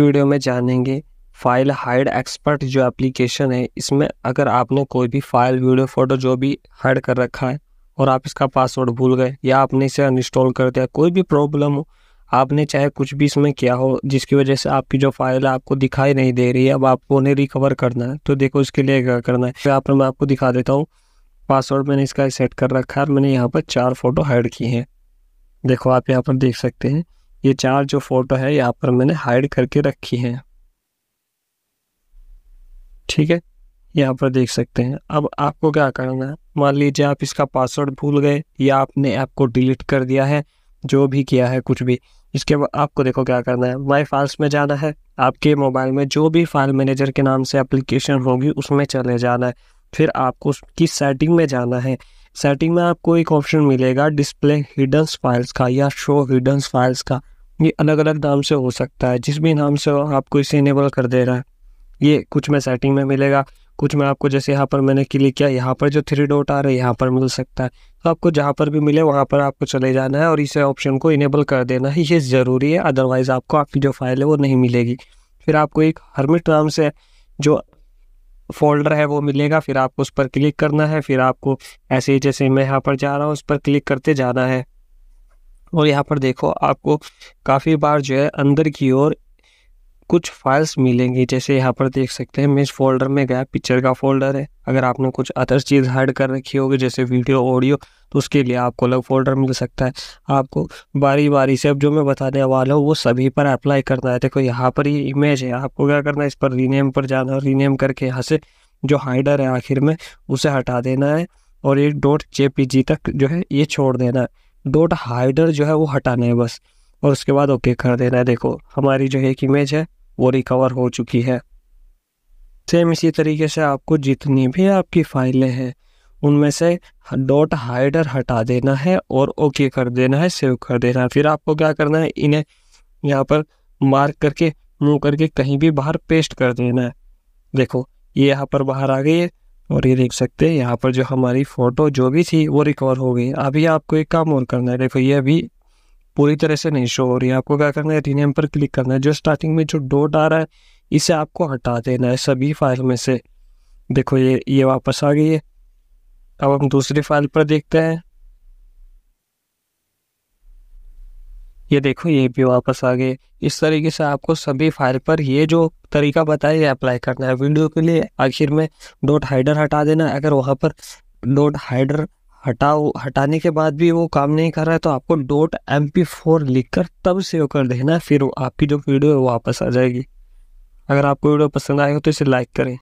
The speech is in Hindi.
वीडियो में जानेंगे फाइल हाइड एक्सपर्ट जो एप्लीकेशन है इसमें अगर आपने कोई भी फाइल वीडियो फोटो जो भी हाइड कर रखा है और आप इसका पासवर्ड भूल गए या आपने इसे अनइंस्टॉल कर दिया कोई भी प्रॉब्लम हो आपने चाहे कुछ भी इसमें किया हो जिसकी वजह से आपकी जो फाइल है आपको दिखाई नहीं दे रही है अब आपको उन्हें रिकवर करना है तो देखो इसके लिए क्या करना है फिर आप मैं आपको दिखा देता हूँ पासवर्ड मैंने इसका सेट कर रखा है मैंने यहाँ पर चार फ़ोटो हाइड की हैं देखो आप यहाँ पर देख सकते हैं ये चार जो फोटो है यहाँ पर मैंने हाइड करके रखी है ठीक है यहाँ पर देख सकते हैं अब आपको क्या करना है मान लीजिए आप इसका पासवर्ड भूल गए या आपने ऐप को डिलीट कर दिया है जो भी किया है कुछ भी इसके बाद आपको देखो क्या करना है माई फाइल्स में जाना है आपके मोबाइल में जो भी फाइल मैनेजर के नाम से एप्लीकेशन होगी उसमें चले जाना है फिर आपको उसकी सेटिंग में जाना है सेटिंग में आपको एक ऑप्शन मिलेगा डिस्प्ले हिडन्स फाइल्स का या शो हिडन फाइल्स का ये अलग अलग नाम से हो सकता है जिस भी नाम से आपको इसे इनेबल कर दे रहा है ये कुछ में सेटिंग में मिलेगा कुछ में आपको जैसे यहाँ पर मैंने क्लिक किया यहाँ पर जो थ्री डॉट आ रहा है यहाँ पर मिल सकता है तो आपको जहाँ पर भी मिले वहाँ पर आपको चले जाना है और इसे ऑप्शन को इनेबल कर देना है ये ज़रूरी है अदरवाइज़ आपको आपकी जो फाइल है वो नहीं मिलेगी फिर आपको एक हरमिट नाम से जो फोल्डर है वो मिलेगा फिर आपको उस पर क्लिक करना है फिर आपको ऐसे ही जैसे मैं यहाँ पर जा रहा हूँ उस पर क्लिक करते जाना है और यहाँ पर देखो आपको काफ़ी बार जो है अंदर की ओर कुछ फाइल्स मिलेंगी जैसे यहाँ पर देख सकते हैं मैं इस फोल्डर में गया पिक्चर का फोल्डर है अगर आपने कुछ अदर चीज़ हाइड कर रखी होगी जैसे वीडियो ऑडियो तो उसके लिए आपको अलग फोल्डर मिल सकता है आपको बारी बारी से अब जो मैं बताने वाला हूँ वो सभी पर अप्लाई करना है देखो यहाँ पर ये इमेज है आपको क्या करना है इस पर रीनेम पर जाना है रीनेम करके यहाँ से जो हाइडर है आखिर में उसे हटा देना है और ये डॉट जे तक जो है ये छोड़ देना है डॉट हाइडर जो है वो हटाना है बस और उसके बाद ओके कर देना है देखो हमारी जो एक इमेज है वो रिकवर हो चुकी है सेम इसी तरीके से आपको जितनी भी आपकी फाइलें हैं उनमें से डॉट हाइडर हटा देना है और ओके कर देना है सेव कर देना है फिर आपको क्या करना है इन्हें यहाँ पर मार्क करके मूव करके कहीं भी बाहर पेस्ट कर देना है देखो ये यहाँ पर बाहर आ गई है और ये देख सकते हैं यहाँ पर जो हमारी फ़ोटो जो भी थी वो रिकवर हो गई अभी आपको एक काम और करना है देखो ये अभी पूरी तरह से नहीं शो हो रही है आपको क्या करना है रीनेम पर क्लिक करना है जो स्टार्टिंग में जो डॉट आ रहा है इसे आपको हटा देना है सभी फाइल में से देखो ये ये वापस आ गई है अब हम दूसरी फाइल पर देखते हैं ये देखो ये भी वापस आ गए इस तरीके से आपको सभी फाइल पर ये जो तरीका बताया ये अप्लाई करना है वीडियो के लिए आखिर में डॉट हाइडर हटा देना अगर वहाँ पर डॉट हाइडर हटाओ हटाने के बाद भी वो काम नहीं कर रहा है तो आपको डोट एम पी फोर लिख कर तब सेव कर देना फिर आपकी जो वीडियो है वापस आ जाएगी अगर आपको वीडियो पसंद आएगा तो इसे लाइक करें